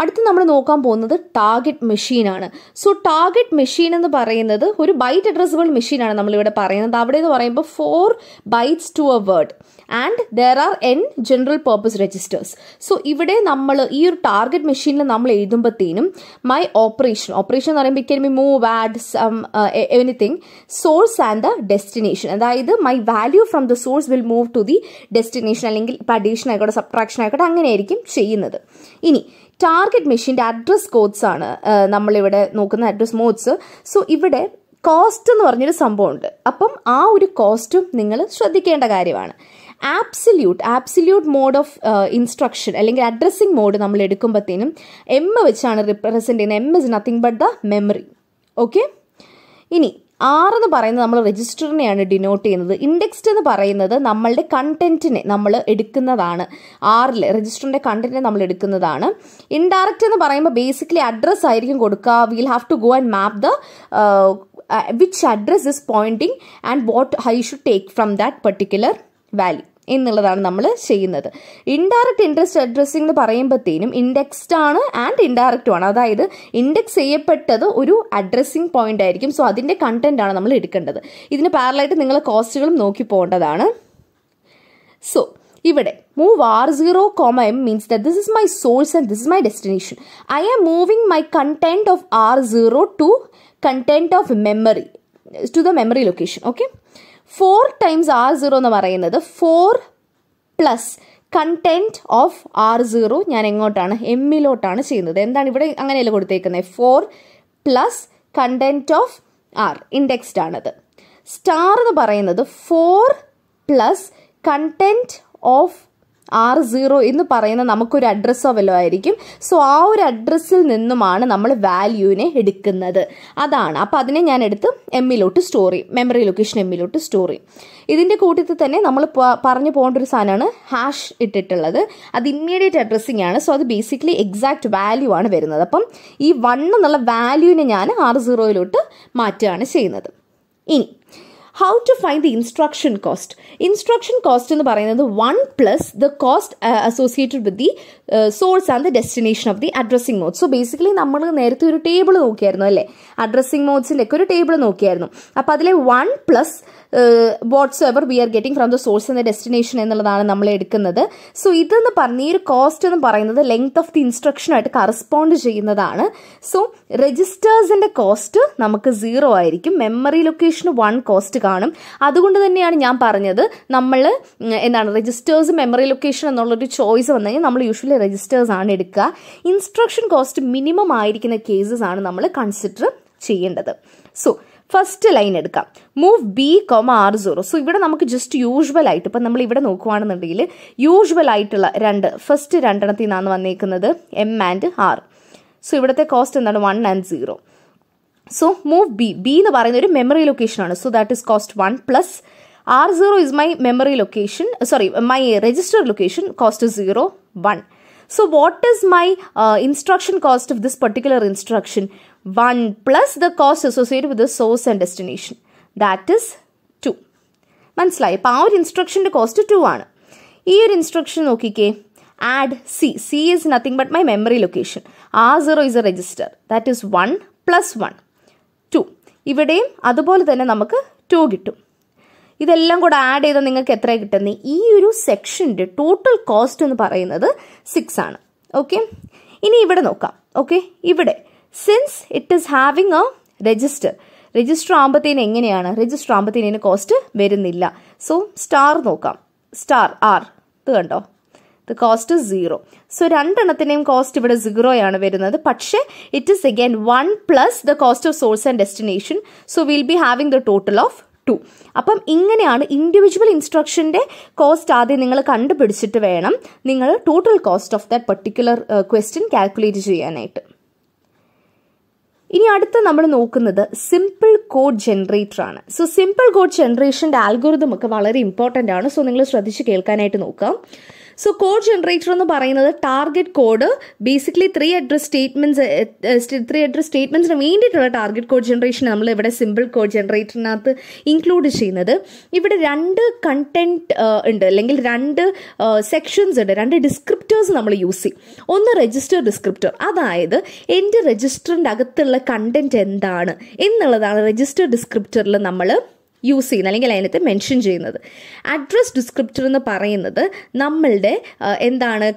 അടുത്ത് നമ്മൾ നോക്കാൻ പോകുന്നത് ടാർഗറ്റ് മെഷീൻ ആണ് സോ ടാർഗറ്റ് മെഷീൻ എന്ന് പറയുന്നത് ഒരു ബൈറ്റ് അഡ്രസ്സബിൾ മെഷീനാണ് നമ്മളിവിടെ പറയുന്നത് അവിടെ എന്ന് പറയുമ്പോൾ four bytes to a word and there are n general purpose registers so ഇവിടെ നമ്മൾ ഈ ഒരു ടാർഗറ്റ് മെഷീനിൽ നമ്മൾ എഴുതുമ്പോഴത്തേനും മൈ ഓപ്പറേഷൻ ഓപ്പറേഷൻ എന്ന് പറയുമ്പോൾ it can be move add sum anything source and the destination അതായത് my value from the source will move to the destination അല്ലെങ്കിൽ ഇപ്പം അഡീഷൻ ആയിക്കോട്ടെ സബ്ട്രാക്ഷൻ ആയിക്കോട്ടെ അങ്ങനെയായിരിക്കും ചെയ്യുന്നത് ഇനി ടാർഗറ്റ് മെഷീൻ്റെ അഡ്രസ് കോഡ്സ് ആണ് നമ്മളിവിടെ നോക്കുന്ന അഡ്രസ് മോഡ്സ് സോ ഇവിടെ കോസ്റ്റ് എന്ന് പറഞ്ഞൊരു സംഭവമുണ്ട് അപ്പം ആ ഒരു കോസ്റ്റും നിങ്ങൾ ശ്രദ്ധിക്കേണ്ട കാര്യമാണ് absolute absolute mode of instruction അല്ലെങ്കിൽ അഡ്രസ്സിങ് മോഡ് നമ്മൾ എടുക്കുമ്പോഴത്തേനും എം വെച്ചാണ് റിപ്രസെൻ്റ് ചെയ്യുന്നത് M is nothing but the memory okay ഇനി ആർ എന്ന് പറയുന്നത് നമ്മൾ രജിസ്റ്ററിനെയാണ് ഡിനോട്ട് ചെയ്യുന്നത് ഇൻഡെക്സ്ഡ് എന്ന് പറയുന്നത് നമ്മളുടെ കണ്ടന്റിനെ നമ്മൾ എടുക്കുന്നതാണ് ആറിൽ രജിസ്റ്ററിന്റെ കണ്ടന്റിനെ നമ്മൾ എടുക്കുന്നതാണ് ഇൻഡയറക്റ്റ് എന്ന് പറയുമ്പോൾ ബേസിക്കലി അഡ്രസ്സ് ആയിരിക്കും കൊടുക്കുക will have to go and map the which address is pointing and what I should take from that particular value എന്നുള്ളതാണ് നമ്മൾ ചെയ്യുന്നത് ഇൻഡയറക്റ്റ് ഇൻട്രസ്റ്റ് അഡ്രസ്സിംഗ് എന്ന് പറയുമ്പോഴത്തേനും ഇൻഡെക്സ്ഡ് ആണ് ആൻഡ് ഇൻഡയറക്റ്റും ആണ് അതായത് ഇൻഡെക്സ് ചെയ്യപ്പെട്ടത് ഒരു അഡ്രസ്സിംഗ് പോയിന്റ് ആയിരിക്കും സോ അതിൻ്റെ കണ്ടന്റ് ആണ് നമ്മൾ എടുക്കേണ്ടത് ഇതിന് പാരലായിട്ട് നിങ്ങൾ കോസ്റ്റുകളും നോക്കി പോകേണ്ടതാണ് സോ ഇവിടെ move R zero comma M means that this is my source and this is my destination I am moving my content of R zero to content of memory to the memory location okay four times R zero എന്ന് പറയുന്നത് four plus content of R zero ഞാൻ എങ്ങോട്ടാണ് എമ്മിലോട്ടാണ് ചെയ്യുന്നത് എന്താണ് ഇവിടെ അങ്ങനെയല്ല കൊടുത്തേക്കുന്നത് four plus content of R indexed ആണത് സ്റ്റാർ എന്ന് പറയുന്നത് four plus content of R zero എന്ന് പറയുന്ന നമുക്കൊരു അഡ്രസ്സോ വല്ലോ ആയിരിക്കും സോ ആ ഒരു അഡ്രസ്സിൽ നിന്നുമാണ് നമ്മൾ വാല്യൂവിനെ എടുക്കുന്നത് അതാണ് അപ്പം അതിനെ ഞാൻ എടുത്ത് എമ്മിലോട്ട് സ്റ്റോർ ചെയ്യും മെമ്മറി ലൊക്കേഷൻ എമ്മിലോട്ട് സ്റ്റോർ ചെയ്യും ഇതിൻ്റെ കൂട്ടത്തിൽ തന്നെ നമ്മൾ പറഞ്ഞു പോകേണ്ട ഒരു സാധനമാണ് ഹാഷ് ഇട്ടിട്ടുള്ളത് അത് ഇമ്മീഡിയറ്റ് അഡ്രസ്സിങ് ആണ് സോ അത് ബേസിക്കലി എക്സാക്ട് വാല്യൂ ആണ് വരുന്നത് അപ്പം ഈ വൺ എന്നുള്ള വാല്യൂവിനെ ഞാൻ ആറ് സീറോയിലോട്ട് മാറ്റുകയാണ് ചെയ്യുന്നത് ഇനി how to find the instruction cost instruction cost എന്ന് പറയുന്നത് one plus the cost associated with the source and the destination of the addressing modes so basically നമ്മൾ നേരത്തെ ഒരു ടേബിൾ നോക്കിയായിരുന്നു അല്ലേ അഡ്രസ്സിംഗ് മോഡ്സിൻ്റെ ഒക്കെ ഒരു ടേബിൾ നോക്കിയായിരുന്നു അപ്പോൾ അതിലെ one plus whatsoever we are getting from the source and the destination എന്നുള്ളതാണ് നമ്മൾ എടുക്കുന്നത് സോ ഇതെന്ന് പറഞ്ഞ ഈ ഒരു കോസ്റ്റ് എന്ന് പറയുന്നത് ലെങ്ത് ഓഫ് ദി ഇൻസ്ട്രക്ഷനായിട്ട് കറസ്പോണ്ട് ചെയ്യുന്നതാണ് സോ രജിസ്റ്റേഴ്സിൻ്റെ കോസ്റ്റ് നമുക്ക് സീറോ ആയിരിക്കും മെമ്മറി ലൊക്കേഷന് വൺ കോസ്റ്റ് കാണും അതുകൊണ്ട് തന്നെയാണ് ഞാൻ പറഞ്ഞത് നമ്മൾ എന്താണ് രജിസ്റ്റേഴ്സ് മെമ്മറി ലൊക്കേഷൻ എന്നുള്ളൊരു ചോയ്സ് വന്നു കഴിഞ്ഞാൽ നമ്മൾ യൂഷ്വലി രജിസ്റ്റേഴ്സ് ആണ് എടുക്കുക ഇൻസ്ട്രക്ഷൻ കോസ്റ്റ് മിനിമം ആയിരിക്കുന്ന കേസസ് ആണ് നമ്മൾ കൺസിഡർ ചെയ്യേണ്ടത് സോ ഫസ്റ്റ് ലൈൻ എടുക്കാം move B comma R zero so ഇവിടെ നമുക്ക് ജസ്റ്റ് യൂഷ്വൽ ആയിട്ട് ഇപ്പം നമ്മൾ ഇവിടെ നോക്കുവാണെന്നുണ്ടെങ്കിൽ യൂഷ്വൽ ആയിട്ടുള്ള രണ്ട് ഫസ്റ്റ് രണ്ടെണ്ണത്തിൽ നിന്നാണ് വന്നേക്കുന്നത് എം ആൻഡ് ആർ സോ ഇവിടുത്തെ കോസ്റ്റ് എന്താണ് one and zero so move B B എന്ന് പറയുന്ന ഒരു മെമ്മറി ലൊക്കേഷനാണ് so that is cost one plus R zero is my memory location sorry my register location cost zero one So what is my uh, instruction cost of this particular instruction? 1 plus the cost associated with the source and destination. That is 2. മനസ്സിലായി അപ്പോൾ ആ ഒരു ഇൻസ്ട്രക്ഷൻ്റെ cost to ആണ് ഈ ഒരു instruction നോക്കിക്കേ add C C is nothing but my memory location R zero is a register that is one plus one two ഇവിടെയും അതുപോലെ തന്നെ നമുക്ക് ടു കിട്ടും ഇതെല്ലാം കൂടെ ആഡ് ചെയ്താൽ നിങ്ങൾക്ക് എത്ര കിട്ടുന്നത് ഈ ഒരു സെക്ഷൻ്റെ ടോട്ടൽ കോസ്റ്റ് എന്ന് പറയുന്നത് സിക്സ് ആണ് ഓക്കെ ഇനി ഇവിടെ നോക്കാം ഓക്കെ ഇവിടെ since it is having a register register ആകുമ്പോഴത്തേന് എങ്ങനെയാണ് രജിസ്റ്റർ ആകുമ്പോഴത്തേന് കോസ്റ്റ് വരുന്നില്ല സോ സ്റ്റാർ നോക്കാം സ്റ്റാർ ആർ ഇത് കണ്ടോ ദ കോസ്റ്റ് സീറോ സോ രണ്ടെണ്ണത്തിൻ്റെയും കോസ്റ്റ് ഇവിടെ സീറോയാണ് വരുന്നത് പക്ഷേ it is again one plus the cost of source and destination so will be having the total of two അപ്പം ഇങ്ങനെയാണ് ഇൻഡിവിജ്വൽ ഇൻസ്ട്രക്ഷൻ്റെ കോസ്റ്റ് ആദ്യം നിങ്ങൾ കണ്ടുപിടിച്ചിട്ട് വേണം നിങ്ങൾ total cost of that particular question calculate ചെയ്യാനായിട്ട് ഇനി അടുത്ത നമ്മൾ നോക്കുന്നത് സിമ്പിൾ കോഡ് ജനറേറ്റർ ആണ് സോ സിമ്പിൾ കോഡ് ജനറേഷൻ്റെ ആൽഗോറിതം ഒക്കെ വളരെ ഇമ്പോർട്ടൻ്റ് ആണ് സോ നിങ്ങൾ ശ്രദ്ധിച്ച് കേൾക്കാനായിട്ട് നോക്കാം സോ കോഡ് ജനറേറ്റർ എന്ന് പറയുന്നത് target code basically three address statements three address സ്റ്റേറ്റ്മെന്റ്സിന് വേണ്ടിയിട്ടുള്ള ടാർഗറ്റ് കോഡ് ജനറേഷൻ നമ്മൾ ഇവിടെ സിമ്പിൾ കോഡ് ജനറേറ്ററിനകത്ത് ഇൻക്ലൂഡ് ചെയ്യുന്നത് ഇവിടെ രണ്ട് കണ്ടന്റ് ഉണ്ട് അല്ലെങ്കിൽ രണ്ട് സെക്ഷൻസ് ഉണ്ട് രണ്ട് ഡിസ്ക്രിപ്റ്റേഴ്സ് നമ്മൾ യൂസ് ചെയ്യും ഒന്ന് രജിസ്റ്റർ ഡിസ്ക്രിപ്റ്റർ അതായത് എൻ്റെ രജിസ്റ്ററിൻ്റെ അകത്തുള്ള കണ്ടന്റ് എന്താണ് എന്നുള്ളതാണ് രജിസ്റ്റർ ഡിസ്ക്രിപ്റ്ററിൽ നമ്മൾ യൂസ് ചെയ്യുന്നത് അല്ലെങ്കിൽ അതിനകത്ത് മെൻഷൻ ചെയ്യുന്നത് അഡ്രസ് ഡിസ്ക്രിപ്റ്റർ എന്ന് പറയുന്നത് നമ്മളുടെ എന്താണ്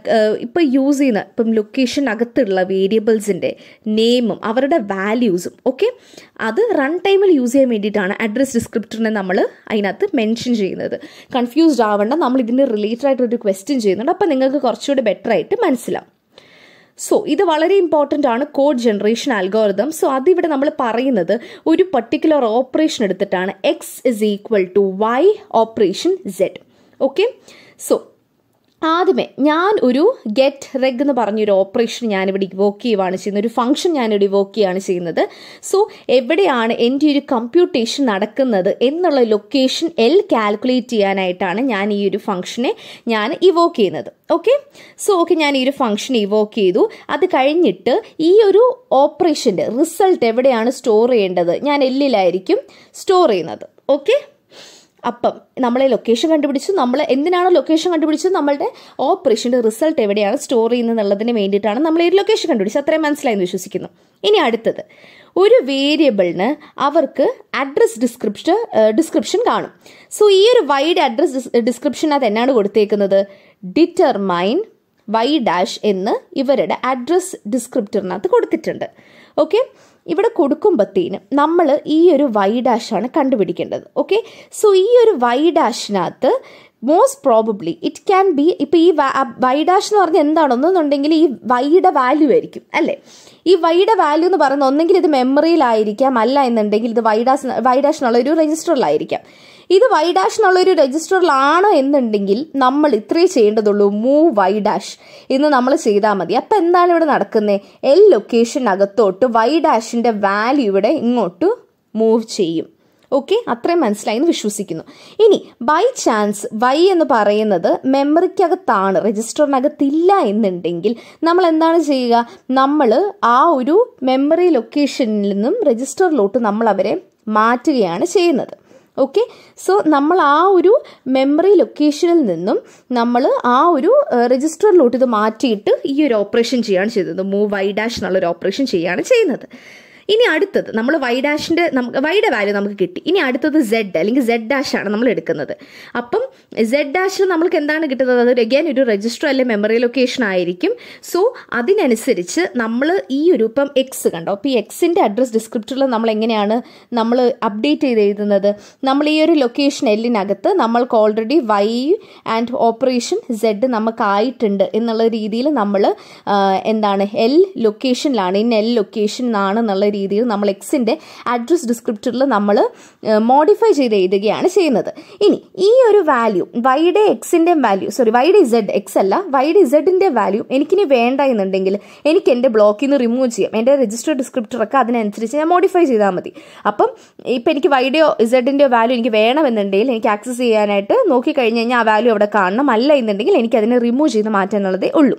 ഇപ്പം യൂസ് ചെയ്യുന്ന ഇപ്പം ലൊക്കേഷനകത്തുള്ള വേരിയബിൾസിൻ്റെ നെയിമും അവരുടെ വാല്യൂസും ഓക്കെ അത് റൺ ടൈമിൽ യൂസ് ചെയ്യാൻ വേണ്ടിയിട്ടാണ് അഡ്രസ് ഡിസ്ക്രിപ്റ്ററിനെ നമ്മൾ അതിനകത്ത് മെൻഷൻ ചെയ്യുന്നത് കൺഫ്യൂസ്ഡ് ആവേണ്ട നമ്മൾ ഇതിന് റിലേറ്റഡ് ആയിട്ടൊരു ക്വസ്റ്റ്യൻ ചെയ്യുന്നുണ്ട് അപ്പോൾ നിങ്ങൾക്ക് കുറച്ചുകൂടി ബെറ്റർ ആയിട്ട് മനസ്സിലാവും സോ ഇത് വളരെ ഇമ്പോർട്ടൻ്റ് ആണ് കോഡ് ജനറേഷൻ അൽഗോറിതം സോ അതിവിടെ നമ്മൾ പറയുന്നത് ഒരു പർട്ടിക്കുലർ ഓപ്പറേഷൻ എടുത്തിട്ടാണ് X is equal to Y operation Z okay so ആദ്യമേ ഞാൻ ഒരു ഗെറ്റ് റെഗ് എന്ന് പറഞ്ഞൊരു ഓപ്പറേഷൻ ഞാനിവിടെ ഇവോക്ക് ചെയ്യുവാണ് ചെയ്യുന്നത് ഒരു ഫംഗ്ഷൻ ഞാനിവിടെ ഇവോക്ക് ചെയ്യുകയാണ് ചെയ്യുന്നത് സോ എവിടെയാണ് എൻ്റെ ഒരു കമ്പ്യൂട്ടേഷൻ നടക്കുന്നത് എന്നുള്ള ലൊക്കേഷൻ എൽ കാൽക്കുലേറ്റ് ചെയ്യാനായിട്ടാണ് ഞാൻ ഈ ഒരു ഫംഗ്ഷനെ ഞാൻ ഇവോക്ക് ചെയ്യുന്നത് ഓക്കെ സോ ഓക്കെ ഞാൻ ഈ ഒരു ഫംഗ്ഷൻ ഇവോക്ക് ചെയ്തു അത് കഴിഞ്ഞിട്ട് ഈ ഒരു ഓപ്പറേഷൻ്റെ റിസൾട്ട് എവിടെയാണ് സ്റ്റോർ ചെയ്യേണ്ടത് ഞാൻ എല്ലിലായിരിക്കും സ്റ്റോർ ചെയ്യുന്നത് ഓക്കെ അപ്പം നമ്മളെ ലൊക്കേഷൻ കണ്ടുപിടിച്ചു നമ്മൾ എന്തിനാണ് ലൊക്കേഷൻ കണ്ടുപിടിച്ചത് നമ്മളുടെ ഓപ്പറേഷൻ്റെ റിസൾട്ട് എവിടെയാണ് സ്റ്റോർ ചെയ്യുന്നത് എന്നുള്ളതിന് വേണ്ടിയിട്ടാണ് നമ്മൾ ഈ ലൊക്കേഷൻ കണ്ടുപിടിച്ചത് അത്രയും മനസ്സിലായെന്ന് വിശ്വസിക്കുന്നു ഇനി അടുത്തത് ഒരു വേരിയബിളിന് അവർക്ക് അഡ്രസ് ഡിസ്ക്രിപ്ഷൻ ഡിസ്ക്രിപ്ഷൻ കാണും സോ ഈ ഒരു വൈഡ് അഡ്രസ് ഡിസ്ക്രിപ്ഷൻ അത് എന്നാണ് കൊടുത്തേക്കുന്നത് ഡിറ്റർമൈൻ വൈ ഡാഷ് എന്ന് ഇവരുടെ അഡ്രസ് ഡിസ്ക്രിപ്റ്ററിനകത്ത് കൊടുത്തിട്ടുണ്ട് ഓക്കെ ഇവിടെ കൊടുക്കുമ്പത്തേന് നമ്മൾ ഈ ഒരു വൈ ഡാഷാണ് കണ്ടുപിടിക്കേണ്ടത് ഓക്കെ സോ ഈ ഒരു വൈ ഡാഷിനകത്ത് most probably it can be ഇപ്പോൾ ഈ വൈഡാഷ് എന്ന് പറഞ്ഞാൽ എന്താണെന്നുണ്ടെങ്കിൽ ഈ വൈയുടെ വാല്യൂ ആയിരിക്കും അല്ലേ ഈ വൈയുടെ വാല്യൂ എന്ന് പറയുന്ന ഒന്നെങ്കിൽ ഇത് മെമ്മറിയിലായിരിക്കാം അല്ല എന്നുണ്ടെങ്കിൽ ഇത് വൈഡാസ് വൈഡാഷിനുള്ള ഒരു രജിസ്റ്ററിലായിരിക്കാം ഇത് വൈഡാഷ് ഡാഷിനുള്ള ഒരു രജിസ്റ്ററിലാണ് എന്നുണ്ടെങ്കിൽ നമ്മൾ ഇത്രേ ചെയ്യേണ്ടതുള്ളൂ മൂവ് വൈഡാഷ് എന്ന് നമ്മൾ ചെയ്താൽ മതി അപ്പം എന്താണ് ഇവിടെ നടക്കുന്നത് എൽ ലൊക്കേഷൻ അകത്തോട്ട് ഡാഷിൻ്റെ വാല്യൂ ഇവിടെ ഇങ്ങോട്ട് മൂവ് ചെയ്യും ഓക്കെ അത്രയും മനസ്സിലായി എന്ന് വിശ്വസിക്കുന്നു ഇനി ബൈ ചാൻസ് വൈ എന്ന് പറയുന്നത് മെമ്മറിക്കകത്താണ് രജിസ്റ്ററിനകത്തില്ല എന്നുണ്ടെങ്കിൽ നമ്മൾ എന്താണ് ചെയ്യുക നമ്മൾ ആ ഒരു മെമ്മറി ലൊക്കേഷനിൽ നിന്നും രജിസ്റ്ററിലോട്ട് നമ്മൾ അവരെ മാറ്റുകയാണ് ചെയ്യുന്നത് ഓക്കെ സോ നമ്മൾ ആ ഒരു മെമ്മറി ലൊക്കേഷനിൽ നിന്നും നമ്മൾ ആ ഒരു രജിസ്റ്ററിലോട്ട് ഇത് മാറ്റിയിട്ട് ഈ ഒരു ഓപ്പറേഷൻ ചെയ്യുകയാണ് ചെയ്തത് മൂവ് വൈ ഡാഷ് എന്നുള്ളൊരു ഓപ്പറേഷൻ ചെയ്യുകയാണ് ചെയ്യുന്നത് ഇനി അടുത്തത് നമ്മൾ വൈ ഡാഷിൻ്റെ നമുക്ക് വൈയുടെ വാല്യൂ നമുക്ക് കിട്ടി ഇനി അടുത്തത് സെഡ് അല്ലെങ്കിൽ സെഡ് ഡാഷ് ആണ് നമ്മൾ എടുക്കുന്നത് അപ്പം സെഡ് ഡാഷിൽ നമ്മൾക്ക് എന്താണ് കിട്ടുന്നത് അതൊരു അഗൈൻ ഒരു രജിസ്റ്റർ അല്ലെ മെമ്മറി ലൊക്കേഷൻ ആയിരിക്കും സോ അതിനനുസരിച്ച് നമ്മൾ ഈ ഒരു ഇപ്പം എക്സ് കണ്ടോ അപ്പോൾ ഈ എക്സിൻ്റെ അഡ്രസ് ഡിസ്ക്രിപ്റ്ററിൽ നമ്മൾ എങ്ങനെയാണ് നമ്മൾ അപ്ഡേറ്റ് ചെയ്ത് എഴുതുന്നത് നമ്മൾ ഈ ഒരു ലൊക്കേഷൻ എല്ലിനകത്ത് നമ്മൾക്ക് already Y and operation Z നമുക്കായിട്ടുണ്ട് എന്നുള്ള രീതിയിൽ നമ്മൾ എന്താണ് എൽ ലൊക്കേഷനിലാണ് ഇൻ എൽ ലൊക്കേഷൻ എന്നാണ് എന്നുള്ള രീതിയിൽ നമ്മൾ എക്സിൻ്റെ അഡ്രസ് ഡിസ്ക്രിപ്റ്ററിൽ നമ്മൾ മോഡിഫൈ ചെയ്ത് എഴുതുകയാണ് ചെയ്യുന്നത് ഇനി ഈ ഒരു വാല്യൂ വൈഡെ എക്സിൻ്റെ വാല്യൂ സോറി വൈഡെ ഇസഡ് എക്സ് അല്ല വൈഡെ ഇസഡിൻ്റെ വാല്യൂ എനിക്കിനി വേണ്ട എന്നുണ്ടെങ്കിൽ എനിക്ക് എൻ്റെ ബ്ലോക്കിൽ നിന്ന് റിമൂവ് ചെയ്യാം എൻ്റെ രജിസ്റ്റർ ഡിസ്ക്രിപ്റ്ററൊക്കെ അതിനനുസരിച്ച് ഞാൻ മോഡിഫൈ ചെയ്താൽ മതി അപ്പം ഇപ്പം എനിക്ക് വൈഡെയോ ഇസഡിൻ്റെ വാല്യൂ എനിക്ക് വേണമെന്നുണ്ടെങ്കിൽ എനിക്ക് ആക്സസ് ചെയ്യാനായിട്ട് നോക്കിക്കഴിഞ്ഞ് കഴിഞ്ഞാൽ ആ വാല്യൂ അവിടെ കാണണം അല്ല എന്നുണ്ടെങ്കിൽ എനിക്ക് അതിനെ റിമൂവ് ചെയ്ത് മാറ്റാനുള്ളതേ ഉള്ളൂ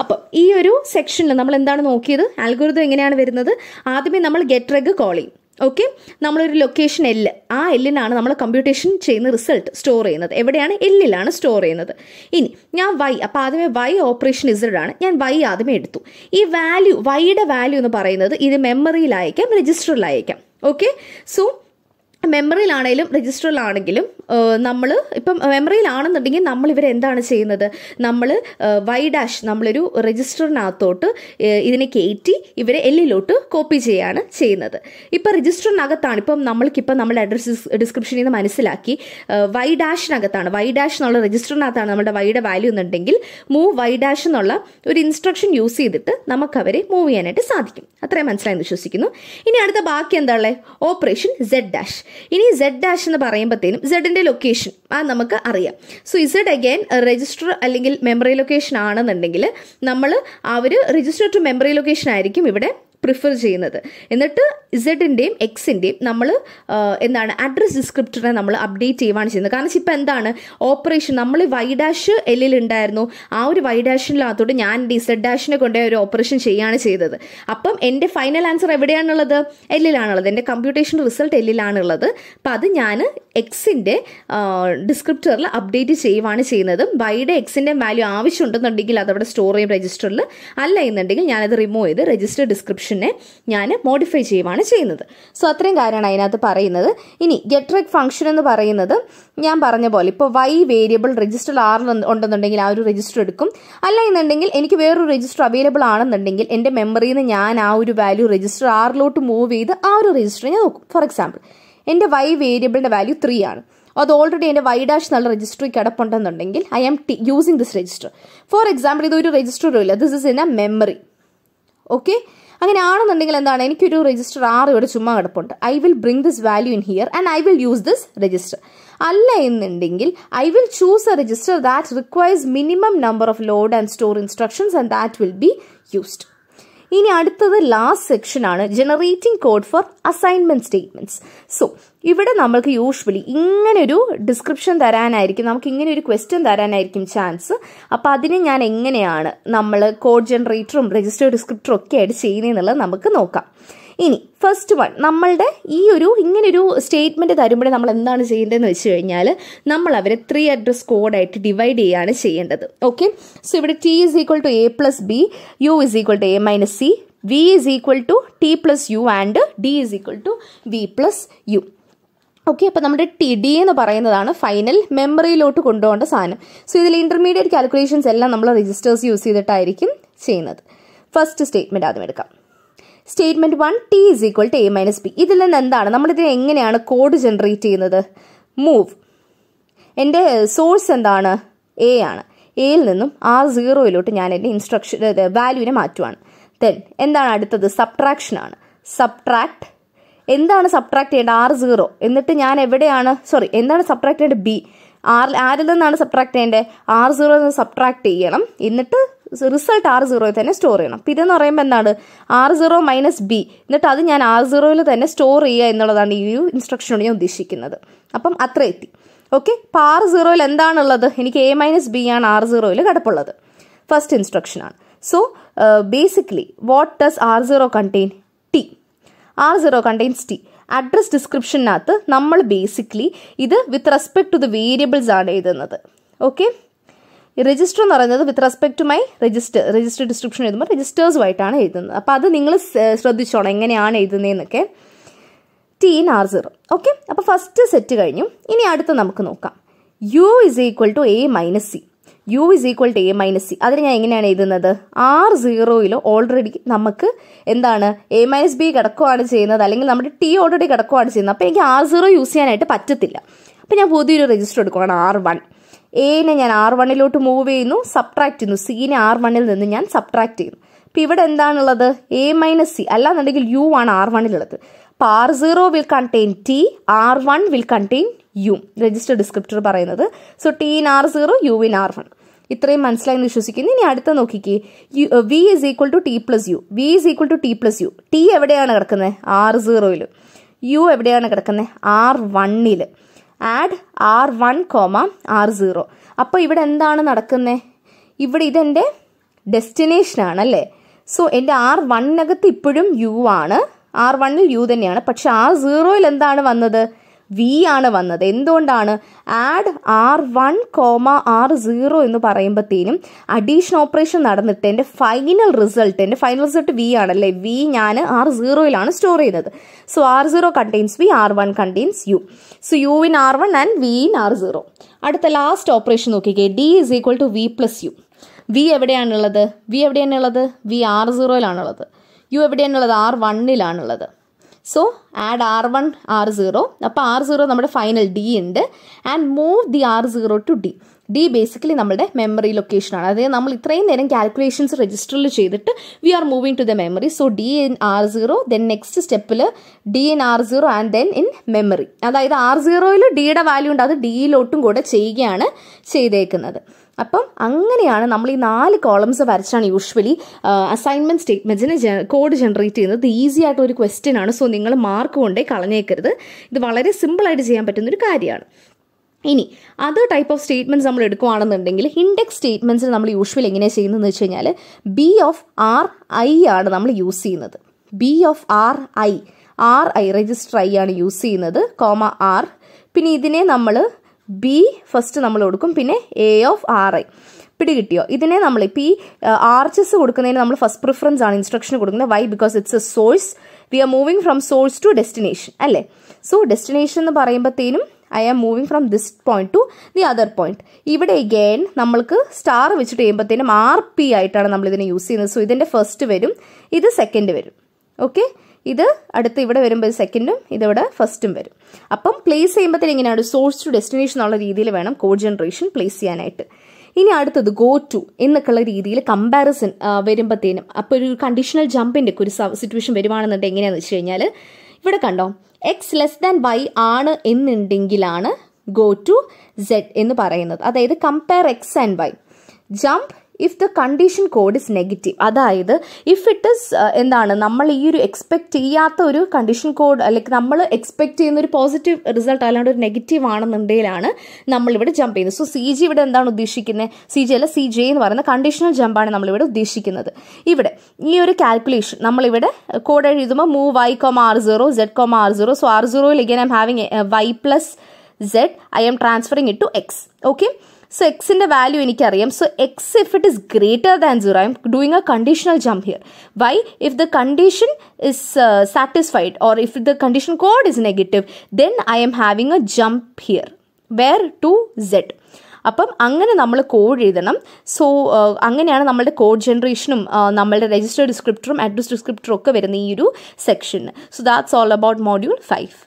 അപ്പോൾ ഈ ഒരു സെക്ഷനിൽ നമ്മൾ എന്താണ് നോക്കിയത് ആൽഗുരുതം എങ്ങനെയാണ് വരുന്നത് ആദ്യമേ നമ്മൾ ഗെറ്റ് റെഗ് കോൾ ചെയ്യും ഓക്കെ നമ്മളൊരു ലൊക്കേഷൻ എല്ല് ആ എല്ലിനാണ് നമ്മൾ കമ്പ്യൂട്ടേഷൻ ചെയ്യുന്ന റിസൾട്ട് സ്റ്റോർ ചെയ്യുന്നത് എവിടെയാണ് എല്ലിലാണ് സ്റ്റോർ ചെയ്യുന്നത് ഇനി ഞാൻ വൈ അപ്പോൾ ആദ്യമേ വൈ ഓപ്പറേഷൻ ഇസഡാണ് ഞാൻ വൈ ആദ്യമേ എടുത്തു ഈ വാല്യൂ വൈയുടെ വാല്യൂ എന്ന് പറയുന്നത് ഇത് രജിസ്റ്ററിൽ രജിസ്റ്ററിലായിരിക്കാം ഓക്കെ സോ മെമ്മറിയിലാണെങ്കിലും രജിസ്റ്ററിലാണെങ്കിലും നമ്മൾ ഇപ്പം മെമ്മറിയിലാണെന്നുണ്ടെങ്കിൽ നമ്മൾ എന്താണ് ചെയ്യുന്നത് നമ്മൾ വൈ ഡാഷ് നമ്മളൊരു രജിസ്റ്ററിനകത്തോട്ട് ഇതിനെ കയറ്റി ഇവരെ എല്ലിലോട്ട് കോപ്പി ചെയ്യാണ് ചെയ്യുന്നത് ഇപ്പം രജിസ്റ്ററിനകത്താണ് ഇപ്പം നമ്മൾക്കിപ്പം നമ്മുടെ അഡ്രസ് ഡിസ്ക്രിപ്ഷനിൽ നിന്ന് മനസ്സിലാക്കി വൈ ഡാഷിനകത്താണ് വൈ ഡാഷ് എന്നുള്ള രജിസ്റ്ററിനകത്താണ് നമ്മുടെ വൈയുടെ വാല്യൂ എന്നുണ്ടെങ്കിൽ മൂവ് വൈ ഡാഷ് എന്നുള്ള ഒരു ഇൻസ്ട്രക്ഷൻ യൂസ് ചെയ്തിട്ട് നമുക്ക് അവരെ മൂവ് ചെയ്യാനായിട്ട് സാധിക്കും അത്രയും മനസ്സിലായെന്ന് വിശ്വസിക്കുന്നു ഇനി അടുത്ത ബാക്കി എന്താ ഉള്ളത് ഓപ്പറേഷൻ സെഡ് ഡാഷ് ഇനി സെഡ് ഡാഷ് എന്ന് പറയുമ്പോഴത്തേനും സെഡിന് ഇതിൻ്റെ ലൊക്കേഷൻ ആ നമുക്ക് അറിയാം സോ ഇസഡ് അഗൈൻ രജിസ്റ്റർ അല്ലെങ്കിൽ മെമ്മറി ലൊക്കേഷൻ ആണെന്നുണ്ടെങ്കിൽ നമ്മൾ ആ ഒരു രജിസ്റ്റർ ടു മെമ്മറി ലൊക്കേഷൻ ആയിരിക്കും ഇവിടെ പ്രിഫർ ചെയ്യുന്നത് എന്നിട്ട് ഇസഡിൻ്റെയും എക്സിൻ്റെയും നമ്മൾ എന്താണ് അഡ്രസ് ഡിസ്ക്രിപ്റ്ററിനെ നമ്മൾ അപ്ഡേറ്റ് ചെയ്യുവാണ് ചെയ്യുന്നത് കാരണം ഇപ്പോൾ എന്താണ് ഓപ്പറേഷൻ നമ്മൾ വൈ ഡാഷ് എല്ലിൽ ഉണ്ടായിരുന്നു ആ ഒരു വൈ ഡാഷിനകത്തോട്ട് ഞാൻ എൻ്റെ ഇസഡ് ഡാഷിനെ കൊണ്ട് ഒരു ഓപ്പറേഷൻ ചെയ്യുകയാണ് ചെയ്തത് അപ്പം എൻ്റെ ഫൈനൽ ആൻസർ എവിടെയാണുള്ളത് എല്ലിലാണുള്ളത് എൻ്റെ കമ്പ്യൂട്ടേഷൻ റിസൾട്ട് എല്ലിലാണുള്ളത് അപ്പം അത് ഞാൻ എക്സിൻ്റെ ഡിസ്ക്രിപ്റ്ററിൽ അപ്ഡേറ്റ് ചെയ്യുവാണ് ചെയ്യുന്നത് വൈയുടെ എക്സിൻ്റെ വാല്യൂ ആവശ്യമുണ്ടെന്നുണ്ടെങ്കിൽ അതവിടെ സ്റ്റോർ ചെയ്യും രജിസ്റ്ററിൽ അല്ല എന്നുണ്ടെങ്കിൽ ഞാനത് റിമൂവ് ചെയ്ത് രജിസ്റ്റർ ഡിസ്ക്രിപ്ഷൻ ഫംഗ്ഷനെ ഞാൻ മോഡിഫൈ ചെയ്യുവാണ് ചെയ്യുന്നത് സോ അത്രയും കാര്യമാണ് അതിനകത്ത് പറയുന്നത് ഇനി ഗെറ്റ് ഫംഗ്ഷൻ എന്ന് പറയുന്നത് ഞാൻ പറഞ്ഞ പോലെ ഇപ്പോൾ വൈ വേരിയബിൾ രജിസ്റ്റർ ആറിൽ ഉണ്ടെന്നുണ്ടെങ്കിൽ ആ ഒരു രജിസ്റ്റർ എടുക്കും അല്ല എന്നുണ്ടെങ്കിൽ എനിക്ക് വേറൊരു രജിസ്റ്റർ അവൈലബിൾ ആണെന്നുണ്ടെങ്കിൽ എൻ്റെ മെമ്മറിയിൽ നിന്ന് ഞാൻ ആ ഒരു വാല്യൂ രജിസ്റ്റർ ആറിലോട്ട് മൂവ് ചെയ്ത് ആ ഒരു രജിസ്റ്റർ ഞാൻ നോക്കും ഫോർ എക്സാമ്പിൾ എൻ്റെ വൈ വേരിയബിളിൻ്റെ വാല്യൂ ത്രീ ആണ് അത് ഓൾറെഡി എൻ്റെ വൈ ഡാഷ് എന്നുള്ള രജിസ്റ്ററി കിടപ്പുണ്ടെന്നുണ്ടെങ്കിൽ I am T using this register for example ഇതൊരു രജിസ്റ്ററും ഇല്ല this is in a memory okay അങ്ങനെ ആണെന്നുണ്ടെങ്കിൽ എന്താണ് എനിക്കൊരു രജിസ്റ്റർ ആറ് ഇവിടെ ചുമ്മാ കിടപ്പുണ്ട് I will bring this value in here and I will use this register അല്ല എന്നുണ്ടെങ്കിൽ I will choose a register that requires minimum number of load and store instructions and that will be used ഇനി അടുത്തത് last സെക്ഷനാണ് generating code for assignment statements so ഇവിടെ നമ്മൾക്ക് usually ഇങ്ങനൊരു description തരാനായിരിക്കും നമുക്ക് ഇങ്ങനെ ഒരു ക്വസ്റ്റ്യൻ തരാനായിരിക്കും ചാൻസ് അപ്പോൾ അതിനെ ഞാൻ എങ്ങനെയാണ് നമ്മൾ കോഡ് ജനറേറ്ററും രജിസ്റ്റർ ഡിസ്ക്രിപ്റ്ററും ഒക്കെ ആയിട്ട് ചെയ്യുന്നതെന്നുള്ളത് നമുക്ക് നോക്കാം ഇനി ഫസ്റ്റ് വൺ നമ്മളുടെ ഈ ഒരു ഇങ്ങനൊരു സ്റ്റേറ്റ്മെൻറ്റ് തരുമ്പോഴേ നമ്മൾ എന്താണ് ചെയ്യേണ്ടതെന്ന് വെച്ച് കഴിഞ്ഞാൽ നമ്മൾ അവരെ ത്രീ അഡ്രസ് കോഡായിട്ട് ഡിവൈഡ് ചെയ്യുകയാണ് ചെയ്യേണ്ടത് ഓക്കെ സോ ഇവിടെ T is equal to A plus B U is equal to A minus C V is equal to T plus U and D is equal to V plus U okay അപ്പോൾ നമ്മുടെ T D എന്ന് പറയുന്നതാണ് final മെമ്മറിയിലോട്ട് കൊണ്ടുപോകേണ്ട സാധനം so ഇതിൽ intermediate calculations എല്ലാം നമ്മൾ registers use ചെയ്തിട്ടായിരിക്കും ചെയ്യുന്നത് ഫസ്റ്റ് സ്റ്റേറ്റ്മെൻ്റ് ആദ്യം എടുക്കാം statement one T is equal to A minus B ഇതിൽ നിന്ന് എന്താണ് നമ്മളിതിനെ എങ്ങനെയാണ് കോഡ് ജനറേറ്റ് ചെയ്യുന്നത് മൂവ് എൻ്റെ സോഴ്സ് എന്താണ് എ ആണ് എയിൽ നിന്നും ആർ സീറോയിലോട്ട് ഞാൻ എൻ്റെ ഇൻസ്ട്രക്ഷൻ വാല്യൂവിനെ മാറ്റുവാണ് ദെൻ എന്താണ് അടുത്തത് സബ്ട്രാക്ഷനാണ് സബ്ട്രാക്ട് എന്താണ് സബ്ട്രാക്ട് ചെയ്യേണ്ടത് ആർ സീറോ എന്നിട്ട് ഞാൻ എവിടെയാണ് സോറി എന്താണ് സബ്ട്രാക്ട് ചെയ്യേണ്ടത് ബി ആർ ആരിൽ നിന്നാണ് സബ്ട്രാക്ട് ചെയ്യേണ്ടത് ആർ സീറോ നിന്ന് സബ്ട്രാക്ട് ചെയ്യണം എന്നിട്ട് റിസൾട്ട് ആർ സീറോയിൽ തന്നെ സ്റ്റോർ ചെയ്യണം അപ്പം ഇതെന്ന് പറയുമ്പോൾ എന്താണ് ആർ സീറോ മൈനസ് ബി എന്നിട്ട് അത് ഞാൻ ആർ സീറോയിൽ തന്നെ സ്റ്റോർ ചെയ്യുക എന്നുള്ളതാണ് ഈ ഒരു ഇൻസ്ട്രക്ഷനോട് ഞാൻ ഉദ്ദേശിക്കുന്നത് അപ്പം അത്ര എത്തി ഓക്കെ അപ്പം ആർ സീറോയിൽ എന്താണുള്ളത് എനിക്ക് എ മൈനസ് ബി ആണ് ആർ സീറോയിൽ കിടപ്പുള്ളത് ഫസ്റ്റ് ഇൻസ്ട്രക്ഷനാണ് so basically what does R zero contain R zero contains T address ഡിസ്ക്രിപ്ഷനകത്ത് നമ്മൾ ബേസിക്കലി ഇത് with respect to the variables ആണ് എഴുതുന്നത് ഓക്കെ രജിസ്റ്റർ എന്ന് പറയുന്നത് with respect to my register register description എഴുതുമ്പോൾ രജിസ്റ്റേഴ്സുമായിട്ടാണ് എഴുതുന്നത് അപ്പോൾ അത് നിങ്ങൾ ശ്രദ്ധിച്ചോണം എങ്ങനെയാണ് എഴുതുന്നതെന്നൊക്കെ T in R zero okay അപ്പോൾ ഫസ്റ്റ് സെറ്റ് കഴിഞ്ഞു ഇനി അടുത്ത് നമുക്ക് നോക്കാം U is equal to A minus C U is equal to A minus C അതിന് ഞാൻ എങ്ങനെയാണ് എഴുതുന്നത് ആർ സീറോയിൽ ഓൾറെഡി നമുക്ക് എന്താണ് എ മൈനസ് ബി കിടക്കുവാണ് ചെയ്യുന്നത് അല്ലെങ്കിൽ നമ്മുടെ ടി ഓൾറെഡി കിടക്കുവാണ് ചെയ്യുന്നത് അപ്പോൾ എനിക്ക് ആർ സീറോ യൂസ് ചെയ്യാനായിട്ട് പറ്റത്തില്ല അപ്പോൾ ഞാൻ പുതിയൊരു രജിസ്റ്റർ എടുക്കുവാണ് ആർ വൺ എനെ ഞാൻ ആർ വണ്ണിലോട്ട് മൂവ് ചെയ്യുന്നു സബ്ട്രാക്ട് ചെയ്യുന്നു സീനെ ആർ വണ്ണിൽ നിന്ന് ഞാൻ സബ്ട്രാക്ട് ചെയ്യുന്നു അപ്പോൾ ഇവിടെ എന്താണുള്ളത് എ മൈനസ് സി അല്ലാന്നുണ്ടെങ്കിൽ യു ആണ് ആർ വണ്ണിലുള്ളത് അപ്പോൾ R zero will contain T R one will contain U register descriptor പറയുന്നത് so T in R zero U in R one ഇത്രയും മനസ്സിലായെന്ന് വിശ്വസിക്കുന്നു ഇനി അടുത്ത നോക്കിക്കേ U V is equal to T plus U V is equal to T plus U T എവിടെയാണ് കിടക്കുന്നത് R സീറോയിൽ യു എവിടെയാണ് കിടക്കുന്നത് ആർ വണ്ണിൽ add R one comma R zero അപ്പോൾ ഇവിടെ എന്താണ് നടക്കുന്നത് ഇവിടെ ഇതെൻ്റെ ഡെസ്റ്റിനേഷനാണ് അല്ലേ സോ എൻ്റെ ആർ വണ്ണിനകത്ത് ഇപ്പോഴും യു ആണ് ആർ വണ്ണിൽ യു തന്നെയാണ് പക്ഷെ ആർ സീറോയിൽ എന്താണ് വന്നത് വി ആണ് വന്നത് എന്തുകൊണ്ടാണ് add R one comma R zero എന്ന് പറയുമ്പോഴത്തേനും അഡീഷണൽ ഓപ്പറേഷൻ നടന്നിട്ട് എൻ്റെ ഫൈനൽ റിസൾട്ട് എൻ്റെ ഫൈനൽ റിസൾട്ട് വി ആണല്ലേ വി ഞാൻ ആർ സീറോയിലാണ് സ്റ്റോർ ചെയ്യുന്നത് so R zero contains V R one contains U so U in R one and V in R zero അടുത്ത ലാസ്റ്റ് ഓപ്പറേഷൻ നോക്കിക്കേ D is equal to V plus U V എവിടെയാണുള്ളത് V എവിടെയാണുള്ളത് V R സീറോയിലാണുള്ളത് U എവിടെയാണുള്ളത് R വണ്ണിലാണുള്ളത് so add R one R zero അപ്പോൾ R zero നമ്മുടെ final D ഉണ്ട് and move the R zero to D D basically നമ്മുടെ memory ലൊക്കേഷനാണ് അതായത് നമ്മൾ ഇത്രയും നേരം കാൽക്കുലേഷൻസ് രജിസ്റ്ററിൽ ചെയ്തിട്ട് we are moving to the memory so D in R zero then next സ്റ്റെപ്പിൽ D in R zero and then in memory അതായത് ആർ സീറോയിൽ ഡിയുടെ വാല്യൂ ഉണ്ട് അത് ഡിയിലോട്ടും കൂടെ ചെയ്യുകയാണ് ചെയ്തേക്കുന്നത് അപ്പം അങ്ങനെയാണ് നമ്മൾ ഈ നാല് കോളംസ് വരച്ചാണ് യൂഷ്വലി അസൈൻമെന്റ് സ്റ്റേറ്റ്മെൻറ്റ്സിന് കോഡ് ജനറേറ്റ് ചെയ്യുന്നത് ഈസി ആയിട്ട് ഒരു ക്വസ്റ്റ്യൻ ആണ് സോ നിങ്ങൾ മാർക്ക് കൊണ്ടേ കളഞ്ഞേക്കരുത് ഇത് വളരെ സിമ്പിളായിട്ട് ചെയ്യാൻ പറ്റുന്നൊരു കാര്യമാണ് ഇനി അതർ ടൈപ്പ് ഓഫ് സ്റ്റേറ്റ്മെന്റ്സ് നമ്മൾ എടുക്കുകയാണെന്നുണ്ടെങ്കിൽ ഇൻഡെക്സ് സ്റ്റേറ്റ്മെൻറ്റ്സിൽ നമ്മൾ യൂഷ്വലി എങ്ങനെയാണ് ചെയ്യുന്നതെന്ന് വെച്ച് കഴിഞ്ഞാൽ ബി ഓഫ് ആർ ഐ ആണ് നമ്മൾ യൂസ് ചെയ്യുന്നത് B of R I R I register I ആണ് യൂസ് ചെയ്യുന്നത് കോമ ആർ പിന്നെ ഇതിനെ നമ്മൾ ബി ഫസ്റ്റ് നമ്മൾ കൊടുക്കും പിന്നെ എ ഓഫ് ആർ ഐ പിടി കിട്ടിയോ ഇതിനെ നമ്മൾ ഇപ്പോൾ ഈ ആർച്ചസ് കൊടുക്കുന്നതിന് നമ്മൾ ഫസ്റ്റ് പ്രിഫറൻസ് ആണ് ഇൻസ്ട്രക്ഷൻ കൊടുക്കുന്നത് why because it's a source we are moving from source to destination അല്ലേ സോ ഡെസ്റ്റിനേഷൻ എന്ന് പറയുമ്പോഴത്തേനും I am moving from this point to the other point ഇവിടെ ഗെയിൻ നമ്മൾക്ക് സ്റ്റാർ വെച്ചിട്ട് ചെയ്യുമ്പോഴത്തേനും ആർ പി ആയിട്ടാണ് നമ്മൾ ഇതിനെ യൂസ് ചെയ്യുന്നത് സോ ഇതിൻ്റെ ഫസ്റ്റ് വരും ഇത് സെക്കൻഡ് വരും ഓക്കെ ഇത് അടുത്ത് ഇവിടെ വരുമ്പോൾ സെക്കൻഡും ഇതിവിടെ ഫസ്റ്റും വരും അപ്പം പ്ലേസ് ചെയ്യുമ്പോഴത്തേന് എങ്ങനെയാണ് സോഴ്സ് ടു ഡെസ്റ്റിനേഷൻ എന്നുള്ള രീതിയിൽ വേണം കോഡ് ജനറേഷൻ പ്ലേസ് ചെയ്യാനായിട്ട് ഇനി അടുത്തത് ഗോ ടു എന്നൊക്കെയുള്ള രീതിയിൽ കമ്പാരിസൺ വരുമ്പോഴത്തേനും അപ്പോൾ ഒരു കണ്ടീഷണൽ ജമ്പിൻ്റെ ഒരു സിറ്റുവേഷൻ വരുവാണെന്നുണ്ടെങ്കിൽ എങ്ങനെയാണെന്ന് വെച്ച് കഴിഞ്ഞാൽ ഇവിടെ കണ്ടോ എക്സ് ലെസ് ദാൻ വൈ ആണ് എന്നുണ്ടെങ്കിലാണ് ഗോ ടു സെഡ് എന്ന് പറയുന്നത് അതായത് compare X and Y jump if the condition code is negative അതായത് ഇഫ് ഇറ്റ് ഇസ് എന്താണ് നമ്മൾ ഈ ഒരു എക്സ്പെക്ട് ചെയ്യാത്ത ഒരു കണ്ടീഷൻ കോഡ് അല്ലെങ്കിൽ നമ്മൾ എക്സ്പെക്ട് ചെയ്യുന്ന ഒരു പോസിറ്റീവ് റിസൾട്ട് അല്ലാണ്ട് ഒരു നെഗറ്റീവ് ആണെന്നുണ്ടെങ്കിലാണ് നമ്മളിവിടെ ജമ്പ് ചെയ്യുന്നത് സോ സി ജി ഇവിടെ എന്താണ് ഉദ്ദേശിക്കുന്നത് സി ജി അല്ല സി ജെ എന്ന് പറയുന്ന കണ്ടീഷണൽ ജമ്പാണ് നമ്മളിവിടെ ഉദ്ദേശിക്കുന്നത് ഇവിടെ ഈ ഒരു കാൽക്കുലേഷൻ നമ്മളിവിടെ കോഡ് എഴുതുമ്പോൾ move Y comma R zero Z comma R zero so R സീറോയിൽ ഇങ്ങനെ I'm am having Y plus Z I am transferring it to X okay so എക്സിൻ്റെ വാല്യൂ എനിക്കറിയാം so X if it is greater than zero I am doing a conditional jump here why if the condition is satisfied or if the condition code is negative then I am having a jump here wear to Z അപ്പം അങ്ങനെ നമ്മൾ code എഴുതണം so uh, അങ്ങനെയാണ് നമ്മളുടെ code ജനറേഷനും uh, നമ്മളുടെ register ഡിസ്ക്രിപ്റ്ററും address ഡിസ്ക്രിപ്റ്ററും ഒക്കെ വരുന്ന ഈ ഒരു സെക്ഷന് so that's all about module five